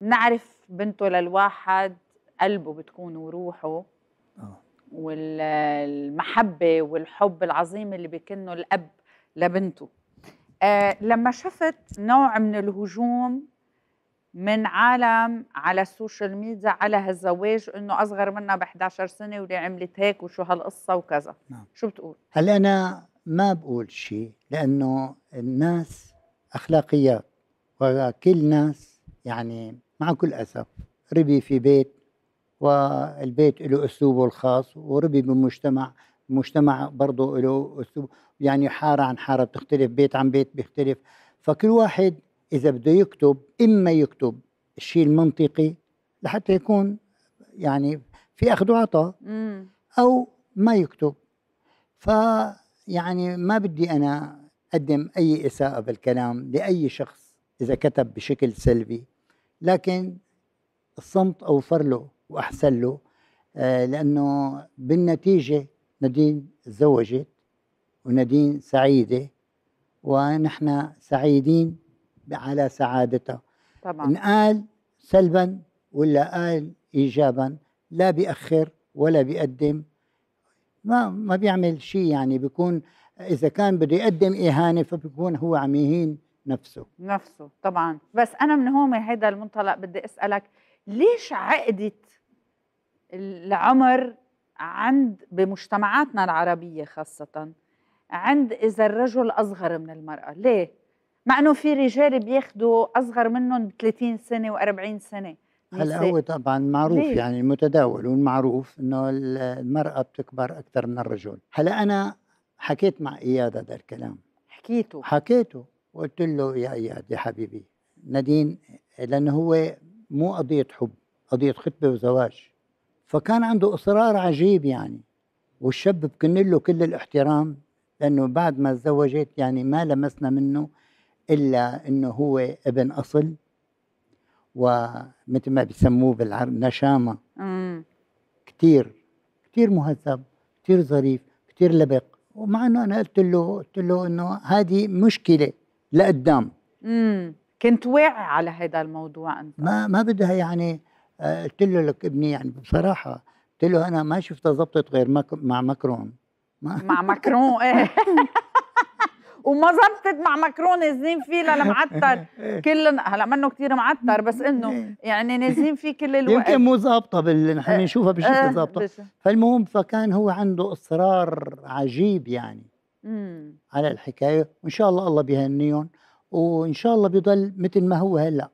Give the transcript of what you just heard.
نعرف بنته للواحد قلبه بتكون وروحه آه. والمحبة والحب العظيم اللي بكنه الأب لبنته آه لما شفت نوع من الهجوم من عالم على السوشيال ميديا على هالزواج انه اصغر منها ب 11 سنه واللي عملت هيك وشو هالقصه وكذا نعم. شو بتقول هلا انا ما بقول شيء لانه الناس اخلاقيات وكل ناس يعني مع كل أسف ربي في بيت والبيت له أسلوبه الخاص وربي بمجتمع مجتمع برضه له أسلوب يعني حارة عن حارة بتختلف بيت عن بيت بيختلف فكل واحد إذا بده يكتب إما يكتب الشيء المنطقي لحتى يكون يعني في أخذ وعطاء أو ما يكتب ف يعني ما بدي أنا أقدم أي إساءة بالكلام لأي شخص إذا كتب بشكل سلبي لكن الصمت أوفر له وأحسن له آه، لأنه بالنتيجة نادين تزوجت ونادين سعيدة ونحن سعيدين على سعادتها طبعا إن قال سلبا ولا قال إيجابا لا بيأخر ولا بيقدم ما ما بيعمل شيء يعني بيكون إذا كان بده يقدم إهانة فبيكون هو عم يهين نفسه نفسه طبعا بس انا من هون من هيدا المنطلق بدي اسالك ليش عقدت العمر عند بمجتمعاتنا العربيه خاصه عند اذا الرجل اصغر من المراه ليه مع انه في رجال بياخذوا اصغر منهم ب 30 سنه و40 سنه هلا هو طبعا معروف ليه؟ يعني المتداول والمعروف انه المراه بتكبر اكثر من الرجل هلا انا حكيت مع اياد هذا الكلام حكيته حكيته وقلت له يا اياد يا حبيبي نادين لانه هو مو قضيه حب قضيه خطبه وزواج فكان عنده اصرار عجيب يعني والشاب بكن له كل الاحترام لانه بعد ما تزوجت يعني ما لمسنا منه الا انه هو ابن اصل ومثل ما بيسموه بالعرب نشامه كثير كثير مهذب كثير ظريف كثير لبق ومع انه انا قلت له قلت له انه هذه مشكله لقدام امم كنت واعي على هذا الموضوع انت ما ما بدها يعني آه، قلت له لك ابني يعني بصراحه قلت له انا ما شفتها زبطت غير مك... مع ماكرون ما مع ماكرون ايه وما زبطت مع ماكرون نازلين فيه للمعتر كل هلا منه كثير معتر بس انه إيه. يعني نازلين فيه كل الوقت يمكن مو ظابطه بال نحن بنشوفها إيه. بشكل إيه. ظابطه فالمهم فكان هو عنده اصرار عجيب يعني امم على الحكايه وان شاء الله الله بيهنيهم وان شاء الله بيضل مثل ما هو هلا